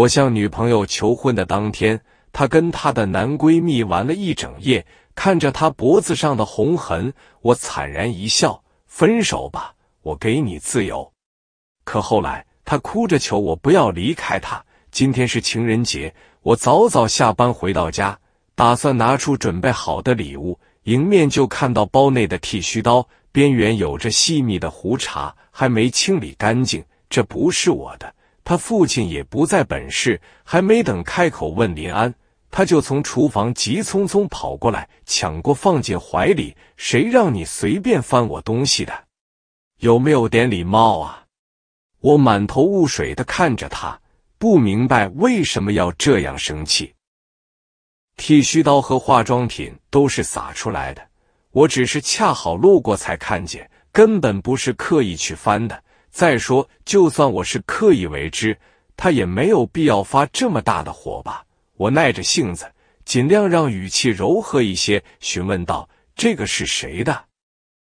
我向女朋友求婚的当天，她跟她的男闺蜜玩了一整夜。看着她脖子上的红痕，我惨然一笑：“分手吧，我给你自由。”可后来，她哭着求我不要离开她。今天是情人节，我早早下班回到家，打算拿出准备好的礼物，迎面就看到包内的剃须刀边缘有着细密的胡茬，还没清理干净。这不是我的。他父亲也不在本市，还没等开口问林安，他就从厨房急匆匆跑过来，抢过放进怀里。谁让你随便翻我东西的？有没有点礼貌啊？我满头雾水的看着他，不明白为什么要这样生气。剃须刀和化妆品都是撒出来的，我只是恰好路过才看见，根本不是刻意去翻的。再说，就算我是刻意为之，他也没有必要发这么大的火吧？我耐着性子，尽量让语气柔和一些，询问道：“这个是谁的？”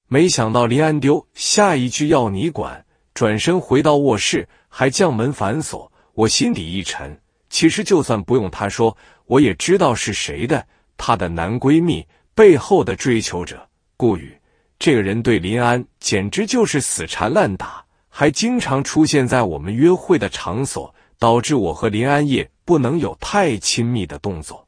没想到林安丢下一句“要你管”，转身回到卧室，还将门反锁。我心底一沉。其实就算不用他说，我也知道是谁的——她的男闺蜜背后的追求者顾宇。这个人对林安简直就是死缠烂打。还经常出现在我们约会的场所，导致我和林安夜不能有太亲密的动作。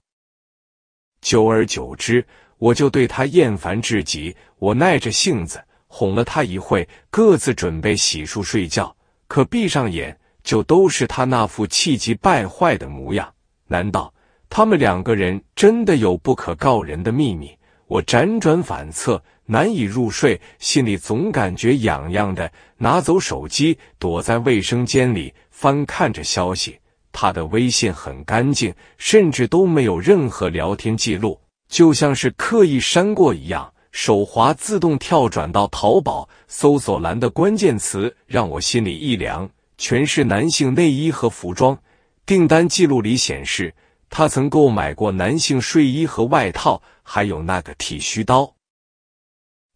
久而久之，我就对他厌烦至极。我耐着性子哄了他一会，各自准备洗漱睡觉。可闭上眼，就都是他那副气急败坏的模样。难道他们两个人真的有不可告人的秘密？我辗转反侧。难以入睡，心里总感觉痒痒的。拿走手机，躲在卫生间里翻看着消息。他的微信很干净，甚至都没有任何聊天记录，就像是刻意删过一样。手滑自动跳转到淘宝搜索栏的关键词，让我心里一凉，全是男性内衣和服装。订单记录里显示，他曾购买过男性睡衣和外套，还有那个剃须刀。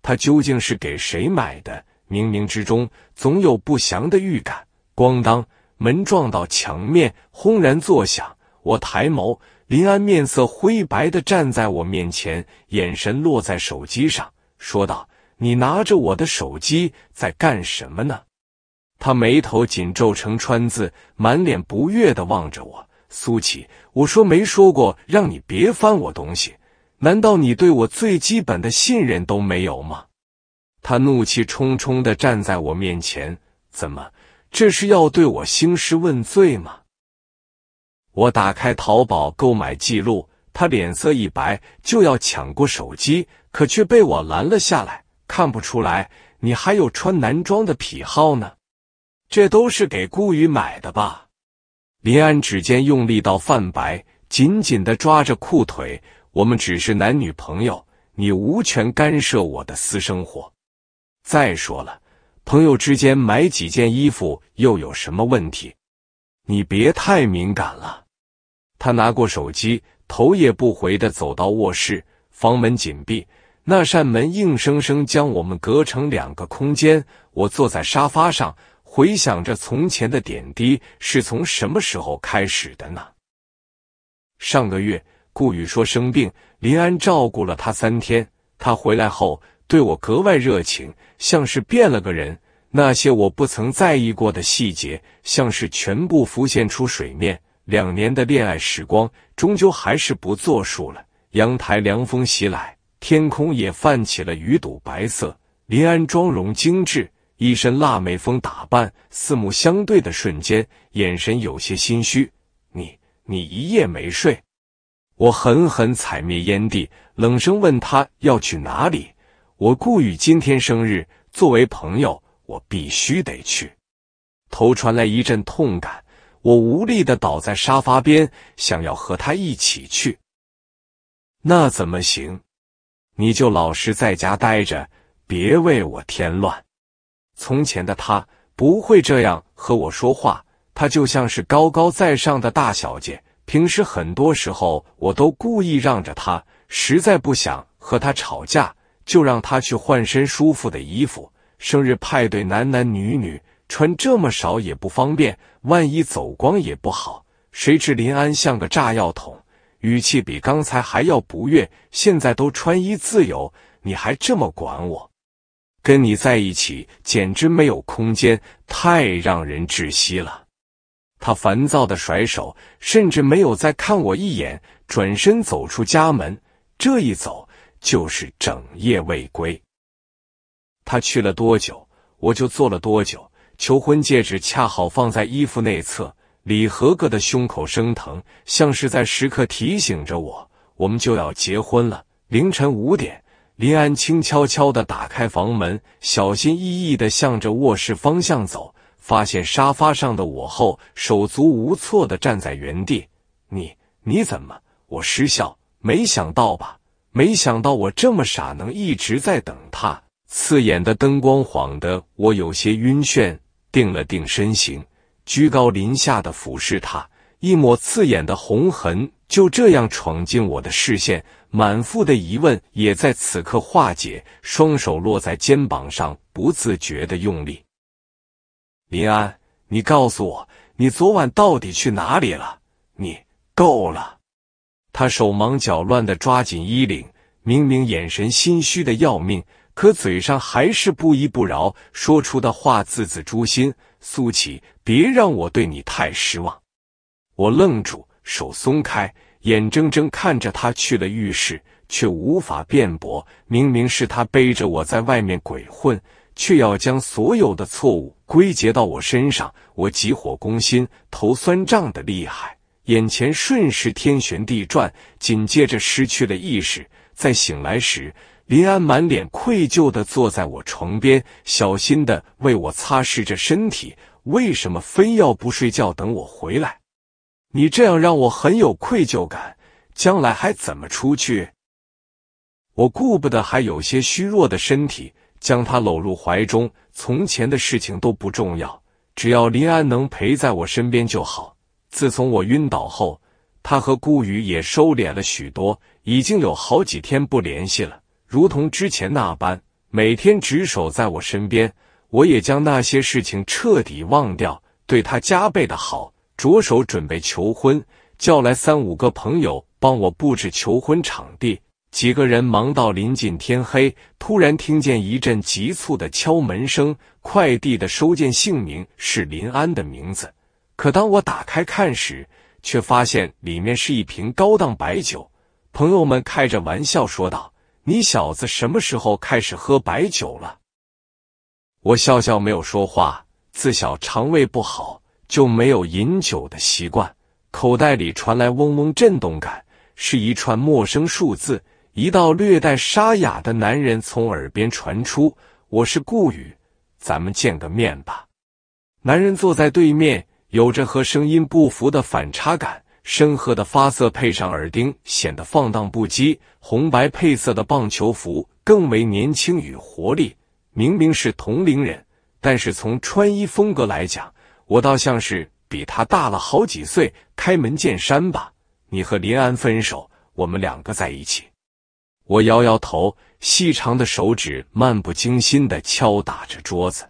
他究竟是给谁买的？冥冥之中总有不祥的预感。咣当，门撞到墙面，轰然作响。我抬眸，林安面色灰白的站在我面前，眼神落在手机上，说道：“你拿着我的手机在干什么呢？”他眉头紧皱成川字，满脸不悦的望着我。苏琪，我说没说过让你别翻我东西？难道你对我最基本的信任都没有吗？他怒气冲冲的站在我面前，怎么，这是要对我兴师问罪吗？我打开淘宝购买记录，他脸色一白，就要抢过手机，可却被我拦了下来。看不出来，你还有穿男装的癖好呢？这都是给顾宇买的吧？林安指尖用力到泛白，紧紧的抓着裤腿。我们只是男女朋友，你无权干涉我的私生活。再说了，朋友之间买几件衣服又有什么问题？你别太敏感了。他拿过手机，头也不回的走到卧室，房门紧闭，那扇门硬生生将我们隔成两个空间。我坐在沙发上，回想着从前的点滴，是从什么时候开始的呢？上个月。顾宇说：“生病，林安照顾了他三天。他回来后对我格外热情，像是变了个人。那些我不曾在意过的细节，像是全部浮现出水面。两年的恋爱时光，终究还是不作数了。”阳台凉风袭来，天空也泛起了鱼肚白色。林安妆容精致，一身辣妹风打扮。四目相对的瞬间，眼神有些心虚。“你，你一夜没睡？”我狠狠踩灭烟蒂，冷声问他要去哪里。我顾宇今天生日，作为朋友，我必须得去。头传来一阵痛感，我无力的倒在沙发边，想要和他一起去。那怎么行？你就老实在家待着，别为我添乱。从前的他不会这样和我说话，他就像是高高在上的大小姐。平时很多时候我都故意让着他，实在不想和他吵架，就让他去换身舒服的衣服。生日派对，男男女女穿这么少也不方便，万一走光也不好。谁知林安像个炸药桶，语气比刚才还要不悦。现在都穿衣自由，你还这么管我？跟你在一起简直没有空间，太让人窒息了。他烦躁的甩手，甚至没有再看我一眼，转身走出家门。这一走就是整夜未归。他去了多久，我就做了多久。求婚戒指恰好放在衣服内侧，李合格的胸口生疼，像是在时刻提醒着我，我们就要结婚了。凌晨五点，林安轻悄悄的打开房门，小心翼翼的向着卧室方向走。发现沙发上的我后，手足无措的站在原地。你你怎么？我失笑，没想到吧？没想到我这么傻，能一直在等他。刺眼的灯光晃得我有些晕眩，定了定身形，居高临下的俯视他。一抹刺眼的红痕就这样闯进我的视线，满腹的疑问也在此刻化解。双手落在肩膀上，不自觉的用力。林安，你告诉我，你昨晚到底去哪里了？你够了！他手忙脚乱的抓紧衣领，明明眼神心虚的要命，可嘴上还是不依不饶，说出的话字字诛心。苏启，别让我对你太失望。我愣住，手松开，眼睁睁看着他去了浴室，却无法辩驳。明明是他背着我在外面鬼混。却要将所有的错误归结到我身上，我急火攻心，头酸胀的厉害，眼前瞬时天旋地转，紧接着失去了意识。在醒来时，林安满脸愧疚的坐在我床边，小心的为我擦拭着身体。为什么非要不睡觉等我回来？你这样让我很有愧疚感，将来还怎么出去？我顾不得还有些虚弱的身体。将他搂入怀中，从前的事情都不重要，只要林安能陪在我身边就好。自从我晕倒后，他和顾宇也收敛了许多，已经有好几天不联系了，如同之前那般，每天值守在我身边。我也将那些事情彻底忘掉，对他加倍的好，着手准备求婚，叫来三五个朋友帮我布置求婚场地。几个人忙到临近天黑，突然听见一阵急促的敲门声。快递的收件姓名是林安的名字，可当我打开看时，却发现里面是一瓶高档白酒。朋友们开着玩笑说道：“你小子什么时候开始喝白酒了？”我笑笑没有说话。自小肠胃不好，就没有饮酒的习惯。口袋里传来嗡嗡震动感，是一串陌生数字。一道略带沙哑的男人从耳边传出：“我是顾宇，咱们见个面吧。”男人坐在对面，有着和声音不符的反差感。深褐的发色配上耳钉，显得放荡不羁；红白配色的棒球服更为年轻与活力。明明是同龄人，但是从穿衣风格来讲，我倒像是比他大了好几岁。开门见山吧，你和林安分手，我们两个在一起。我摇摇头，细长的手指漫不经心的敲打着桌子。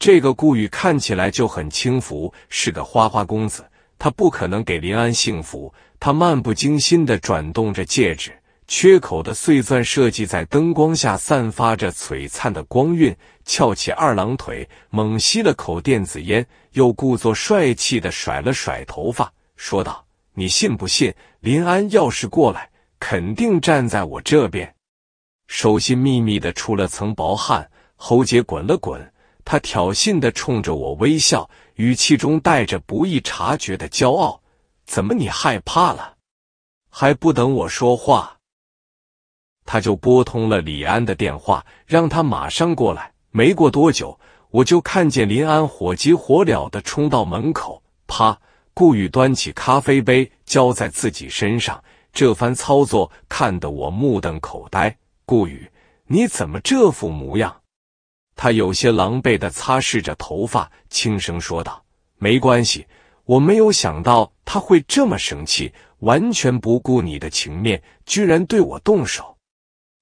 这个顾宇看起来就很轻浮，是个花花公子，他不可能给林安幸福。他漫不经心的转动着戒指，缺口的碎钻设计在灯光下散发着璀璨的光晕。翘起二郎腿，猛吸了口电子烟，又故作帅气的甩了甩头发，说道：“你信不信？林安要是过来。”肯定站在我这边，手心密密的出了层薄汗，喉结滚了滚。他挑衅的冲着我微笑，语气中带着不易察觉的骄傲。怎么，你害怕了？还不等我说话，他就拨通了李安的电话，让他马上过来。没过多久，我就看见林安火急火燎的冲到门口。啪，顾宇端起咖啡杯浇在自己身上。这番操作看得我目瞪口呆。顾宇，你怎么这副模样？他有些狼狈的擦拭着头发，轻声说道：“没关系，我没有想到他会这么生气，完全不顾你的情面，居然对我动手。”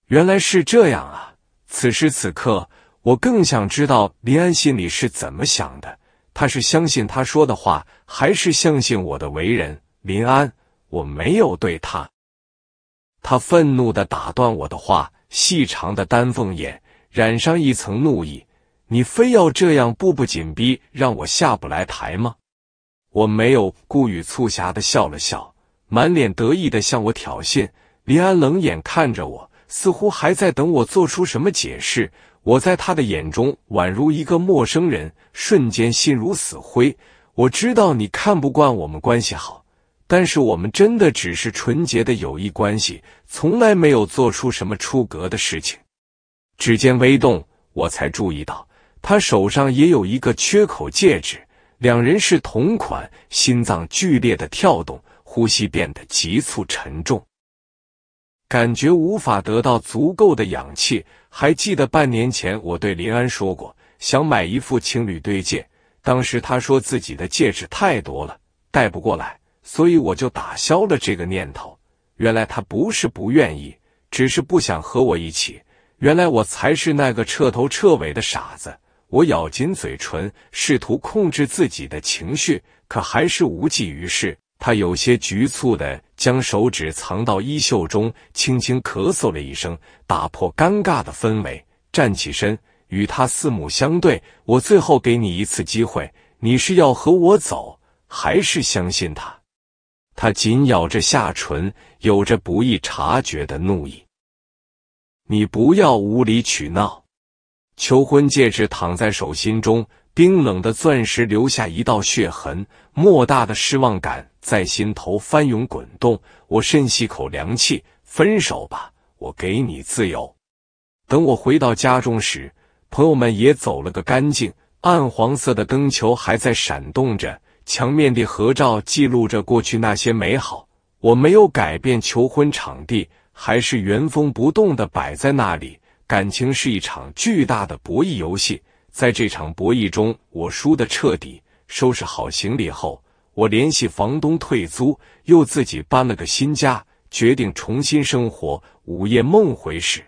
原来是这样啊！此时此刻，我更想知道林安心里是怎么想的。他是相信他说的话，还是相信我的为人？林安。我没有对他，他愤怒的打断我的话，细长的丹凤眼染上一层怒意。你非要这样步步紧逼，让我下不来台吗？我没有顾意促狭的笑了笑，满脸得意的向我挑衅。林安冷眼看着我，似乎还在等我做出什么解释。我在他的眼中宛如一个陌生人，瞬间心如死灰。我知道你看不惯我们关系好。但是我们真的只是纯洁的友谊关系，从来没有做出什么出格的事情。指尖微动，我才注意到他手上也有一个缺口戒指，两人是同款。心脏剧烈的跳动，呼吸变得急促沉重，感觉无法得到足够的氧气。还记得半年前我对林安说过想买一副情侣对戒，当时他说自己的戒指太多了，带不过来。所以我就打消了这个念头。原来他不是不愿意，只是不想和我一起。原来我才是那个彻头彻尾的傻子。我咬紧嘴唇，试图控制自己的情绪，可还是无济于事。他有些局促地将手指藏到衣袖中，轻轻咳嗽了一声，打破尴尬的氛围，站起身，与他四目相对。我最后给你一次机会，你是要和我走，还是相信他？他紧咬着下唇，有着不易察觉的怒意。你不要无理取闹。求婚戒指躺在手心中，冰冷的钻石留下一道血痕，莫大的失望感在心头翻涌滚动。我深吸口凉气，分手吧，我给你自由。等我回到家中时，朋友们也走了个干净。暗黄色的灯球还在闪动着。墙面的合照记录着过去那些美好，我没有改变求婚场地，还是原封不动的摆在那里。感情是一场巨大的博弈游戏，在这场博弈中，我输的彻底。收拾好行李后，我联系房东退租，又自己搬了个新家，决定重新生活。午夜梦回时，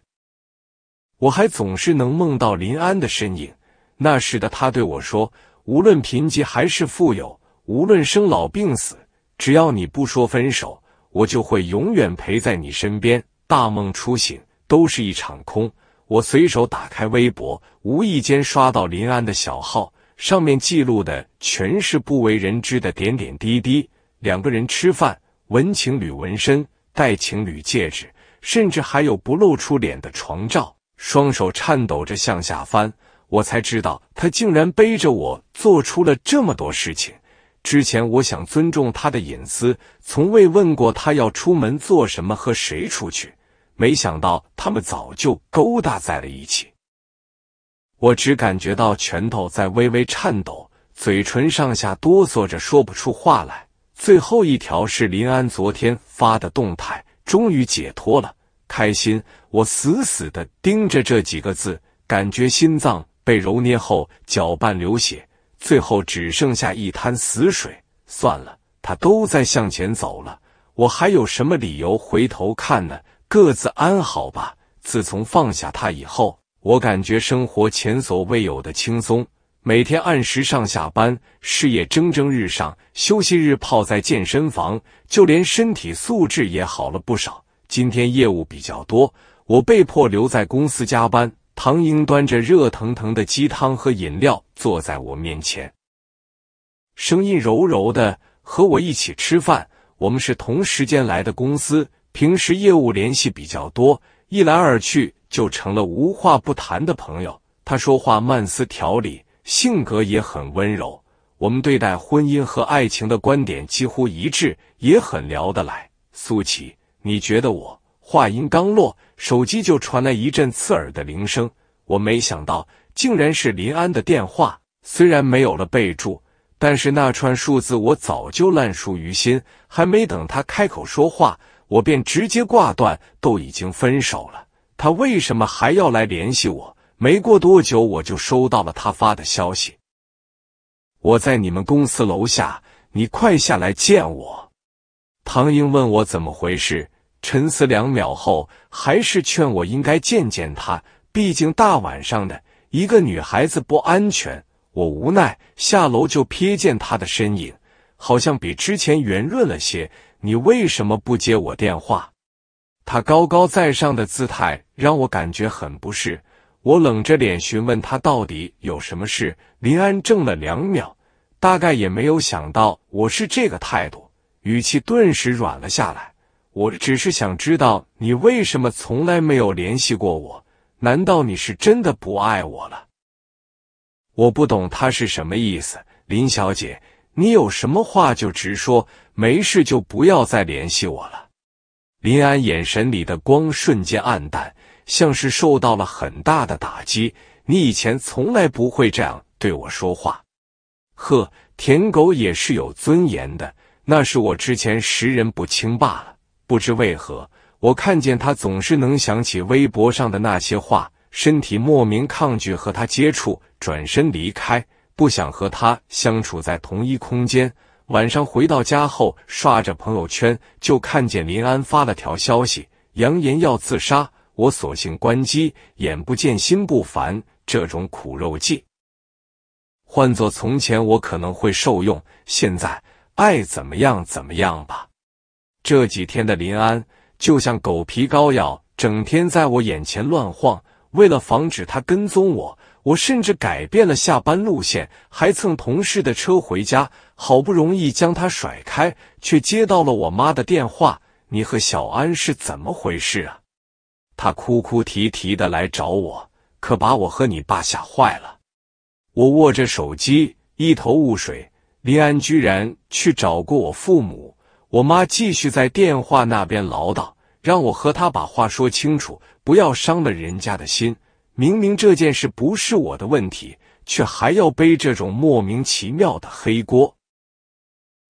我还总是能梦到林安的身影。那时的他对我说：“无论贫瘠还是富有。”无论生老病死，只要你不说分手，我就会永远陪在你身边。大梦初醒，都是一场空。我随手打开微博，无意间刷到林安的小号，上面记录的全是不为人知的点点滴滴。两个人吃饭纹情侣纹身，戴情侣戒指，甚至还有不露出脸的床照。双手颤抖着向下翻，我才知道他竟然背着我做出了这么多事情。之前我想尊重他的隐私，从未问过他要出门做什么和谁出去。没想到他们早就勾搭在了一起。我只感觉到拳头在微微颤抖，嘴唇上下哆嗦着说不出话来。最后一条是林安昨天发的动态，终于解脱了，开心。我死死的盯着这几个字，感觉心脏被揉捏后搅拌流血。最后只剩下一滩死水。算了，他都在向前走了，我还有什么理由回头看呢？各自安好吧。自从放下他以后，我感觉生活前所未有的轻松。每天按时上下班，事业蒸蒸日上，休息日泡在健身房，就连身体素质也好了不少。今天业务比较多，我被迫留在公司加班。唐英端着热腾腾的鸡汤和饮料坐在我面前，声音柔柔的，和我一起吃饭。我们是同时间来的公司，平时业务联系比较多，一来二去就成了无话不谈的朋友。他说话慢思条理，性格也很温柔。我们对待婚姻和爱情的观点几乎一致，也很聊得来。苏琪，你觉得我？话音刚落，手机就传来一阵刺耳的铃声。我没想到，竟然是林安的电话。虽然没有了备注，但是那串数字我早就烂熟于心。还没等他开口说话，我便直接挂断。都已经分手了，他为什么还要来联系我？没过多久，我就收到了他发的消息：“我在你们公司楼下，你快下来见我。”唐英问我怎么回事。沉思两秒后，还是劝我应该见见他，毕竟大晚上的，一个女孩子不安全。我无奈下楼就瞥见她的身影，好像比之前圆润了些。你为什么不接我电话？他高高在上的姿态让我感觉很不适。我冷着脸询问他到底有什么事。林安怔了两秒，大概也没有想到我是这个态度，语气顿时软了下来。我只是想知道你为什么从来没有联系过我？难道你是真的不爱我了？我不懂他是什么意思，林小姐，你有什么话就直说，没事就不要再联系我了。林安眼神里的光瞬间暗淡，像是受到了很大的打击。你以前从来不会这样对我说话。呵，舔狗也是有尊严的，那是我之前识人不清罢了。不知为何，我看见他总是能想起微博上的那些话，身体莫名抗拒和他接触，转身离开，不想和他相处在同一空间。晚上回到家后，刷着朋友圈，就看见林安发了条消息，扬言要自杀。我索性关机，眼不见心不烦。这种苦肉计，换做从前我可能会受用，现在爱怎么样怎么样吧。这几天的林安就像狗皮膏药，整天在我眼前乱晃。为了防止他跟踪我，我甚至改变了下班路线，还蹭同事的车回家。好不容易将他甩开，却接到了我妈的电话：“你和小安是怎么回事啊？”他哭哭啼啼的来找我，可把我和你爸吓坏了。我握着手机，一头雾水。林安居然去找过我父母。我妈继续在电话那边唠叨，让我和她把话说清楚，不要伤了人家的心。明明这件事不是我的问题，却还要背这种莫名其妙的黑锅。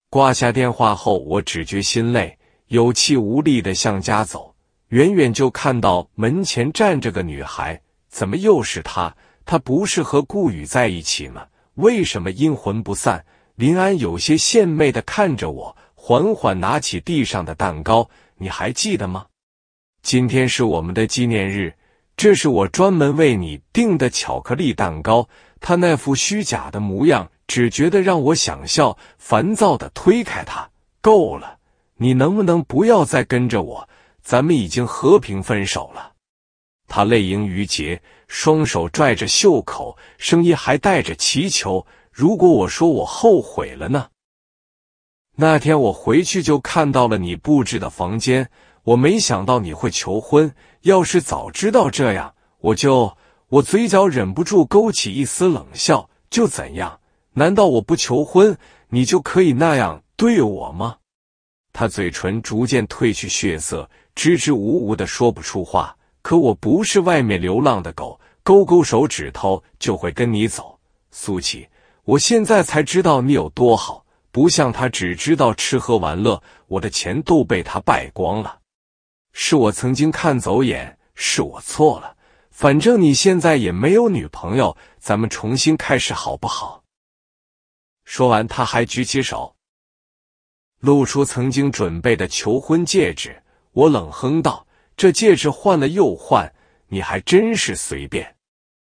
挂下电话后，我只觉心累，有气无力的向家走。远远就看到门前站着个女孩，怎么又是她？她不是和顾宇在一起吗？为什么阴魂不散？林安有些献媚的看着我。缓缓拿起地上的蛋糕，你还记得吗？今天是我们的纪念日，这是我专门为你订的巧克力蛋糕。他那副虚假的模样，只觉得让我想笑。烦躁的推开他，够了，你能不能不要再跟着我？咱们已经和平分手了。他泪盈于睫，双手拽着袖口，声音还带着祈求：“如果我说我后悔了呢？”那天我回去就看到了你布置的房间，我没想到你会求婚。要是早知道这样，我就我嘴角忍不住勾起一丝冷笑。就怎样？难道我不求婚，你就可以那样对我吗？他嘴唇逐渐褪去血色，支支吾吾的说不出话。可我不是外面流浪的狗，勾勾手指头就会跟你走，苏琪，我现在才知道你有多好。不像他只知道吃喝玩乐，我的钱都被他败光了。是我曾经看走眼，是我错了。反正你现在也没有女朋友，咱们重新开始好不好？说完，他还举起手，露出曾经准备的求婚戒指。我冷哼道：“这戒指换了又换，你还真是随便。”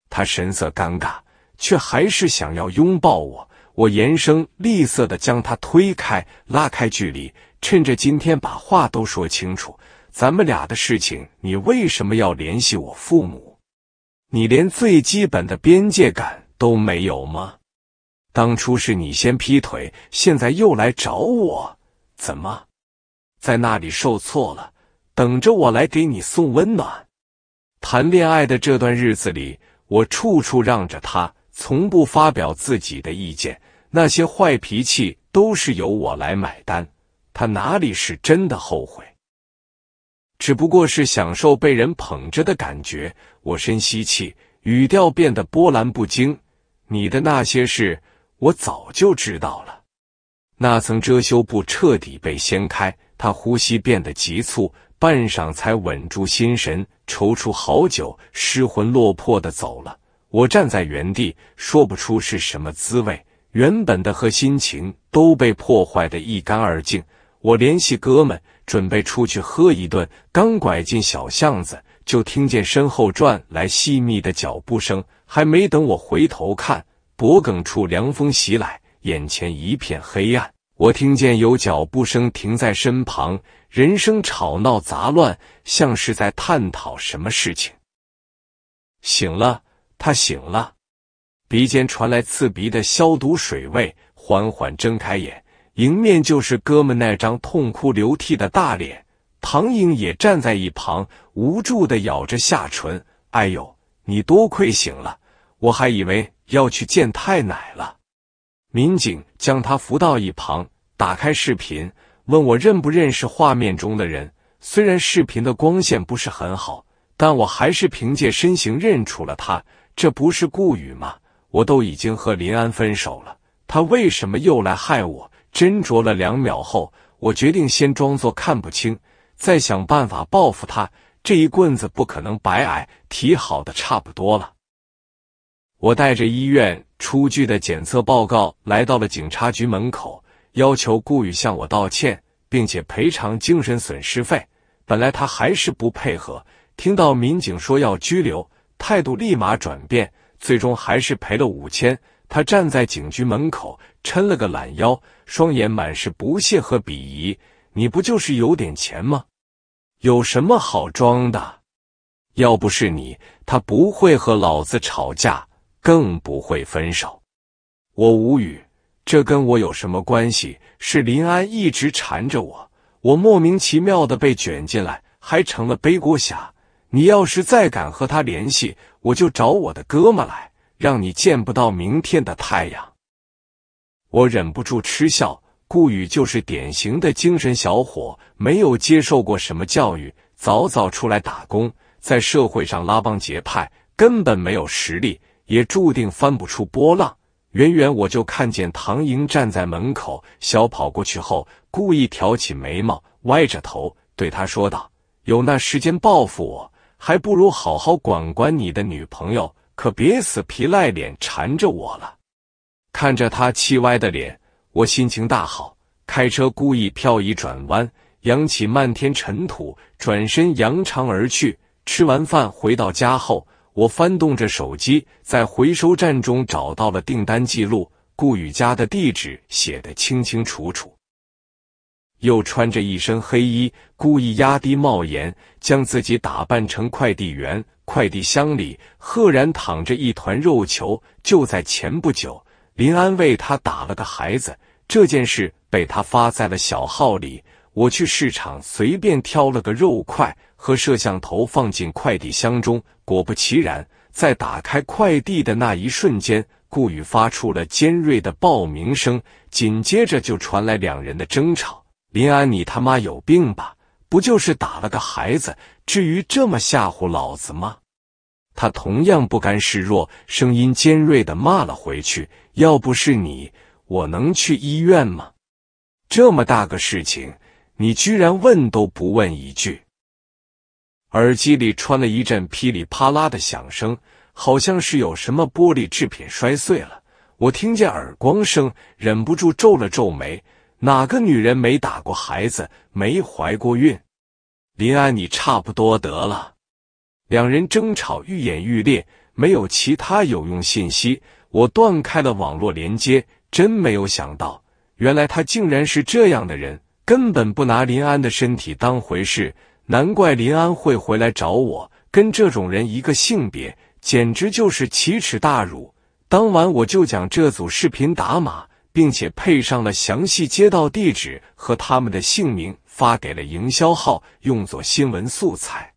他神色尴尬，却还是想要拥抱我。我严声厉色的将他推开，拉开距离，趁着今天把话都说清楚。咱们俩的事情，你为什么要联系我父母？你连最基本的边界感都没有吗？当初是你先劈腿，现在又来找我，怎么，在那里受挫了？等着我来给你送温暖。谈恋爱的这段日子里，我处处让着他，从不发表自己的意见。那些坏脾气都是由我来买单，他哪里是真的后悔？只不过是享受被人捧着的感觉。我深吸气，语调变得波澜不惊。你的那些事，我早就知道了。那层遮羞布彻底被掀开，他呼吸变得急促，半晌才稳住心神，踌躇好久，失魂落魄的走了。我站在原地，说不出是什么滋味。原本的和心情都被破坏的一干二净。我联系哥们，准备出去喝一顿。刚拐进小巷子，就听见身后传来细密的脚步声。还没等我回头看，脖梗处凉风袭来，眼前一片黑暗。我听见有脚步声停在身旁，人声吵闹杂乱，像是在探讨什么事情。醒了，他醒了。鼻尖传来刺鼻的消毒水味，缓缓睁开眼，迎面就是哥们那张痛哭流涕的大脸。唐颖也站在一旁，无助的咬着下唇。哎呦，你多亏醒了，我还以为要去见太奶了。民警将他扶到一旁，打开视频，问我认不认识画面中的人。虽然视频的光线不是很好，但我还是凭借身形认出了他，这不是顾宇吗？我都已经和林安分手了，他为什么又来害我？斟酌了两秒后，我决定先装作看不清，再想办法报复他。这一棍子不可能白挨，提好的差不多了。我带着医院出具的检测报告来到了警察局门口，要求顾宇向我道歉，并且赔偿精神损失费。本来他还是不配合，听到民警说要拘留，态度立马转变。最终还是赔了五千。他站在警局门口，抻了个懒腰，双眼满是不屑和鄙夷。你不就是有点钱吗？有什么好装的？要不是你，他不会和老子吵架，更不会分手。我无语，这跟我有什么关系？是林安一直缠着我，我莫名其妙的被卷进来，还成了背锅侠。你要是再敢和他联系，我就找我的哥们来，让你见不到明天的太阳。我忍不住嗤笑，顾宇就是典型的精神小伙，没有接受过什么教育，早早出来打工，在社会上拉帮结派，根本没有实力，也注定翻不出波浪。远远我就看见唐莹站在门口，小跑过去后，故意挑起眉毛，歪着头对他说道：“有那时间报复我？”还不如好好管管你的女朋友，可别死皮赖脸缠着我了。看着他气歪的脸，我心情大好，开车故意漂移转弯，扬起漫天尘土，转身扬长而去。吃完饭回到家后，我翻动着手机，在回收站中找到了订单记录，顾宇家的地址写得清清楚楚。又穿着一身黑衣，故意压低帽檐，将自己打扮成快递员。快递箱里赫然躺着一团肉球。就在前不久，林安为他打了个孩子，这件事被他发在了小号里。我去市场随便挑了个肉块和摄像头放进快递箱中，果不其然，在打开快递的那一瞬间，顾宇发出了尖锐的爆鸣声，紧接着就传来两人的争吵。林安，你他妈有病吧？不就是打了个孩子，至于这么吓唬老子吗？他同样不甘示弱，声音尖锐的骂了回去：“要不是你，我能去医院吗？这么大个事情，你居然问都不问一句！”耳机里传来一阵噼里啪啦的响声，好像是有什么玻璃制品摔碎了。我听见耳光声，忍不住皱了皱眉。哪个女人没打过孩子，没怀过孕？林安，你差不多得了！两人争吵愈演愈烈，没有其他有用信息，我断开了网络连接。真没有想到，原来他竟然是这样的人，根本不拿林安的身体当回事，难怪林安会回来找我。跟这种人一个性别，简直就是奇耻大辱。当晚我就将这组视频打码。并且配上了详细街道地址和他们的姓名，发给了营销号，用作新闻素材。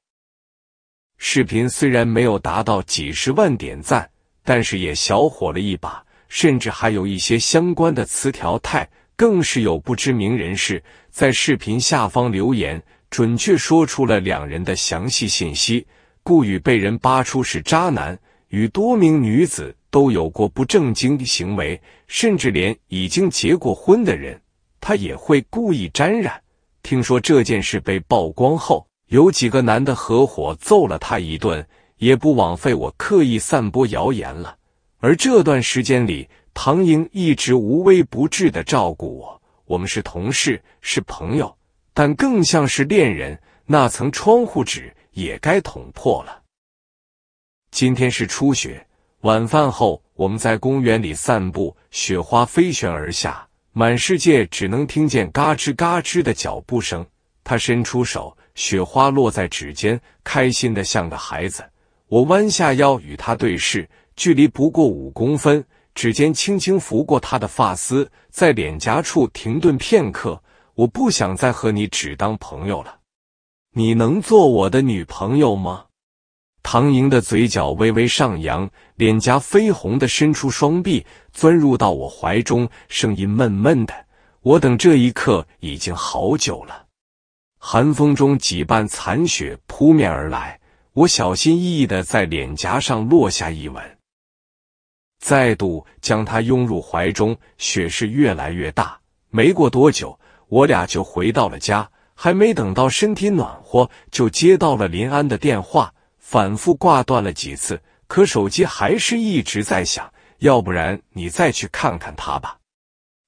视频虽然没有达到几十万点赞，但是也小火了一把，甚至还有一些相关的词条。太更是有不知名人士在视频下方留言，准确说出了两人的详细信息。顾宇被人扒出是渣男。与多名女子都有过不正经的行为，甚至连已经结过婚的人，他也会故意沾染。听说这件事被曝光后，有几个男的合伙揍了他一顿，也不枉费我刻意散播谣言了。而这段时间里，唐英一直无微不至的照顾我，我们是同事，是朋友，但更像是恋人。那层窗户纸也该捅破了。今天是初雪，晚饭后我们在公园里散步，雪花飞旋而下，满世界只能听见嘎吱嘎吱的脚步声。他伸出手，雪花落在指尖，开心的像个孩子。我弯下腰与他对视，距离不过五公分，指尖轻轻拂过他的发丝，在脸颊处停顿片刻。我不想再和你只当朋友了，你能做我的女朋友吗？唐莹的嘴角微微上扬，脸颊绯红的伸出双臂，钻入到我怀中，声音闷闷的。我等这一刻已经好久了。寒风中几瓣残雪扑面而来，我小心翼翼的在脸颊上落下一吻，再度将她拥入怀中。雪是越来越大，没过多久，我俩就回到了家。还没等到身体暖和，就接到了林安的电话。反复挂断了几次，可手机还是一直在响。要不然你再去看看他吧。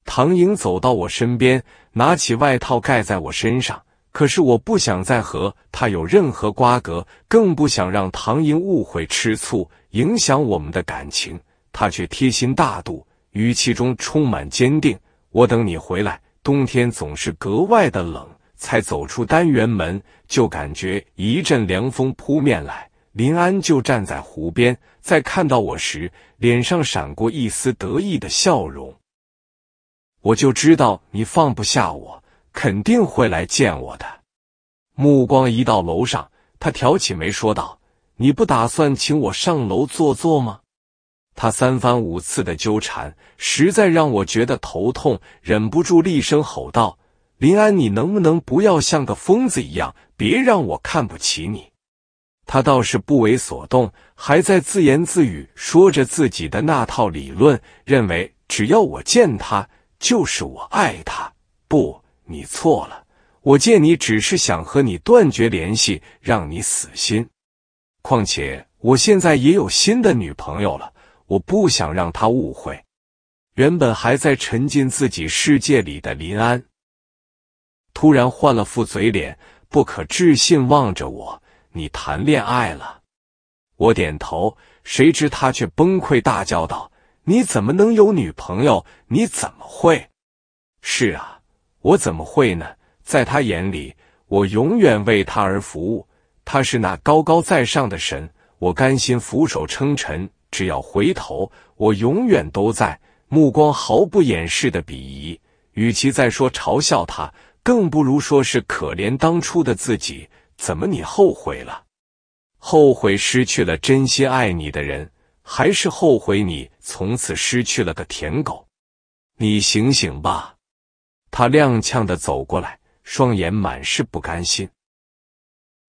唐颖走到我身边，拿起外套盖在我身上。可是我不想再和他有任何瓜葛，更不想让唐莹误会、吃醋，影响我们的感情。他却贴心大度，语气中充满坚定。我等你回来。冬天总是格外的冷，才走出单元门，就感觉一阵凉风扑面来。林安就站在湖边，在看到我时，脸上闪过一丝得意的笑容。我就知道你放不下我，肯定会来见我的。目光移到楼上，他挑起眉说道：“你不打算请我上楼坐坐吗？”他三番五次的纠缠，实在让我觉得头痛，忍不住厉声吼道：“林安，你能不能不要像个疯子一样，别让我看不起你？”他倒是不为所动，还在自言自语说着自己的那套理论，认为只要我见他，就是我爱他。不，你错了，我见你只是想和你断绝联系，让你死心。况且我现在也有新的女朋友了，我不想让他误会。原本还在沉浸自己世界里的林安，突然换了副嘴脸，不可置信望着我。你谈恋爱了，我点头，谁知他却崩溃大叫道：“你怎么能有女朋友？你怎么会？”是啊，我怎么会呢？在他眼里，我永远为他而服务，他是那高高在上的神，我甘心俯首称臣。只要回头，我永远都在。目光毫不掩饰的鄙夷，与其在说嘲笑他，更不如说是可怜当初的自己。怎么，你后悔了？后悔失去了真心爱你的人，还是后悔你从此失去了个舔狗？你醒醒吧！他踉跄的走过来，双眼满是不甘心，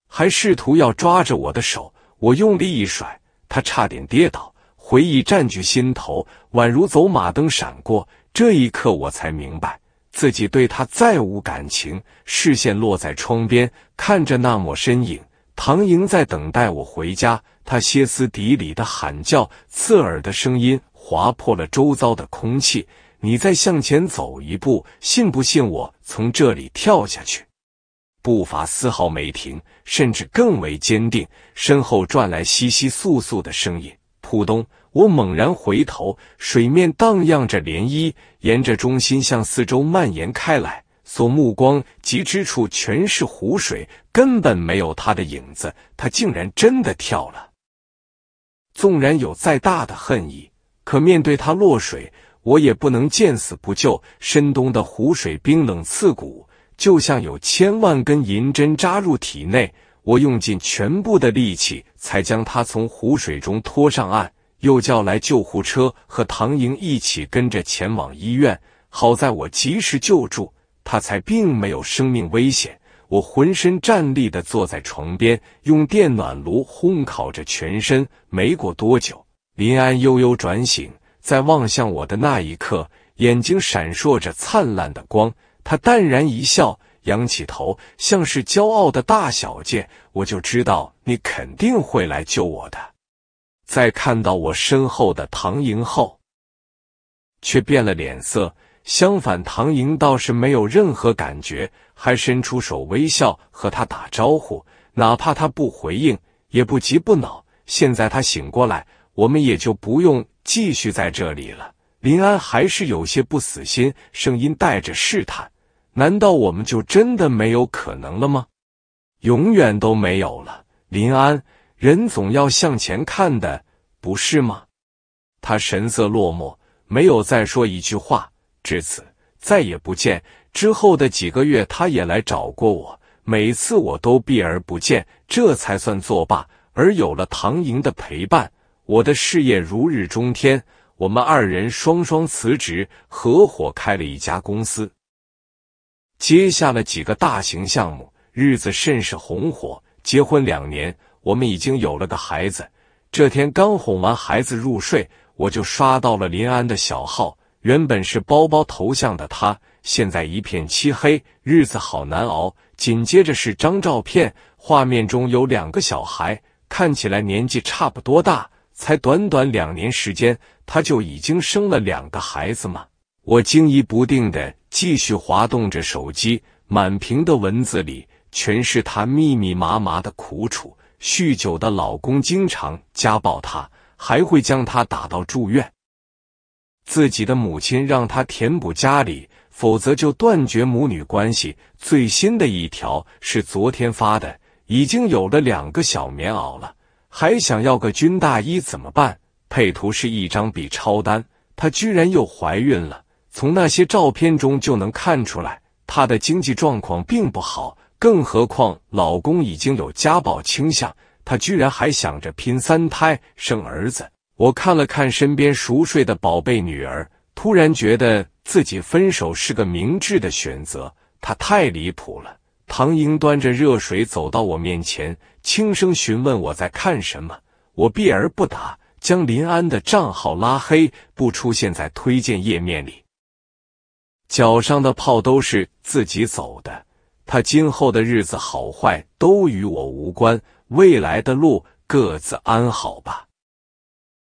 还试图要抓着我的手。我用力一甩，他差点跌倒。回忆占据心头，宛如走马灯闪过。这一刻，我才明白。自己对他再无感情，视线落在窗边，看着那抹身影，唐莹在等待我回家。她歇斯底里的喊叫，刺耳的声音划破了周遭的空气。你再向前走一步，信不信我从这里跳下去？步伐丝毫没停，甚至更为坚定。身后传来窸窸窣窣的声音，扑咚。我猛然回头，水面荡漾着涟漪，沿着中心向四周蔓延开来。所目光及之处，全是湖水，根本没有他的影子。他竟然真的跳了。纵然有再大的恨意，可面对他落水，我也不能见死不救。深冬的湖水冰冷刺骨，就像有千万根银针扎入体内。我用尽全部的力气，才将他从湖水中拖上岸。又叫来救护车，和唐莹一起跟着前往医院。好在我及时救助，他才并没有生命危险。我浑身战栗的坐在床边，用电暖炉烘烤着全身。没过多久，林安悠悠转醒，在望向我的那一刻，眼睛闪烁着灿烂的光。他淡然一笑，仰起头，像是骄傲的大小姐。我就知道你肯定会来救我的。在看到我身后的唐莹后，却变了脸色。相反，唐莹倒是没有任何感觉，还伸出手微笑和他打招呼。哪怕他不回应，也不急不恼。现在他醒过来，我们也就不用继续在这里了。林安还是有些不死心，声音带着试探：“难道我们就真的没有可能了吗？永远都没有了。”林安。人总要向前看的，不是吗？他神色落寞，没有再说一句话。至此，再也不见。之后的几个月，他也来找过我，每次我都避而不见，这才算作罢。而有了唐莹的陪伴，我的事业如日中天。我们二人双双辞职，合伙开了一家公司，接下了几个大型项目，日子甚是红火。结婚两年。我们已经有了个孩子。这天刚哄完孩子入睡，我就刷到了林安的小号。原本是包包头像的他，现在一片漆黑，日子好难熬。紧接着是张照片，画面中有两个小孩，看起来年纪差不多大。才短短两年时间，他就已经生了两个孩子吗？我惊疑不定的继续滑动着手机，满屏的文字里全是他密密麻麻的苦楚。酗酒的老公经常家暴她，还会将她打到住院。自己的母亲让她填补家里，否则就断绝母女关系。最新的一条是昨天发的，已经有了两个小棉袄了，还想要个军大衣怎么办？配图是一张比超单，她居然又怀孕了。从那些照片中就能看出来，她的经济状况并不好。更何况，老公已经有家暴倾向，他居然还想着拼三胎生儿子。我看了看身边熟睡的宝贝女儿，突然觉得自己分手是个明智的选择。他太离谱了。唐英端着热水走到我面前，轻声询问我在看什么。我避而不答，将林安的账号拉黑，不出现在推荐页面里。脚上的泡都是自己走的。他今后的日子好坏都与我无关，未来的路各自安好吧。